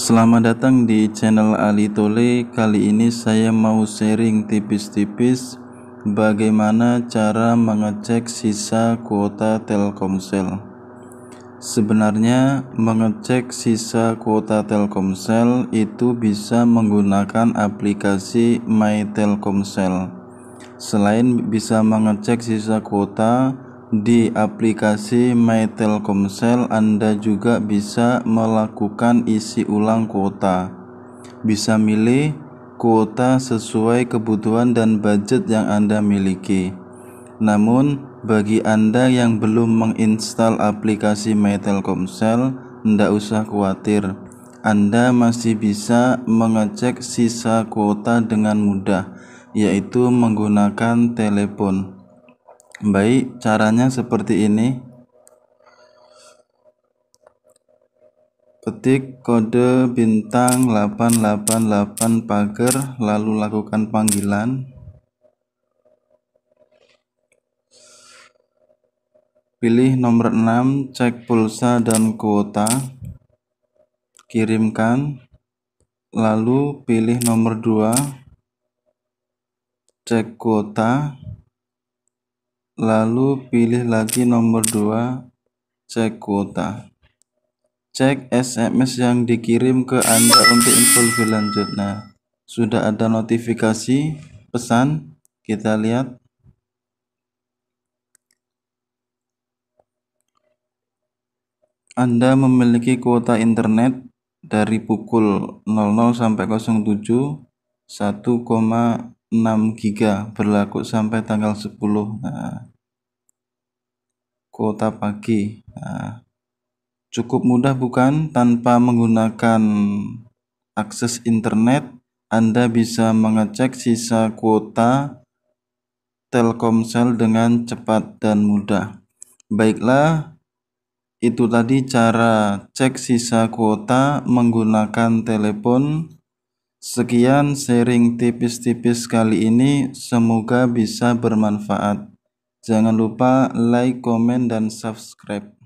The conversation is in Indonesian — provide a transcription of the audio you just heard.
Selamat datang di channel Ali Tole. Kali ini saya mau sharing tipis-tipis bagaimana cara mengecek sisa kuota Telkomsel. Sebenarnya mengecek sisa kuota Telkomsel itu bisa menggunakan aplikasi My Telkomsel. Selain bisa mengecek sisa kuota, di aplikasi My Telkomsel Anda juga bisa melakukan isi ulang kuota. Bisa milih kuota sesuai kebutuhan dan budget yang Anda miliki. Namun, bagi Anda yang belum menginstal aplikasi My Telkomsel, tidak usah khawatir. Anda masih bisa mengecek sisa kuota dengan mudah, yaitu menggunakan telepon. Baik, caranya seperti ini. Petik kode bintang 888 pagar, lalu lakukan panggilan. Pilih nomor 6, cek pulsa dan kuota. Kirimkan. Lalu pilih nomor 2, cek kuota. Lalu pilih lagi nomor 2, cek kuota. Cek SMS yang dikirim ke Anda untuk info lebih lanjut. Nah, sudah ada notifikasi pesan. Kita lihat. Anda memiliki kuota internet dari pukul 00 sampai 07 6 giga berlaku sampai tanggal 10 nah, kuota pagi nah, cukup mudah bukan tanpa menggunakan akses internet Anda bisa mengecek sisa kuota Telkomsel dengan cepat dan mudah baiklah itu tadi cara cek sisa kuota menggunakan telepon Sekian sharing tipis-tipis kali ini, semoga bisa bermanfaat. Jangan lupa like, komen, dan subscribe.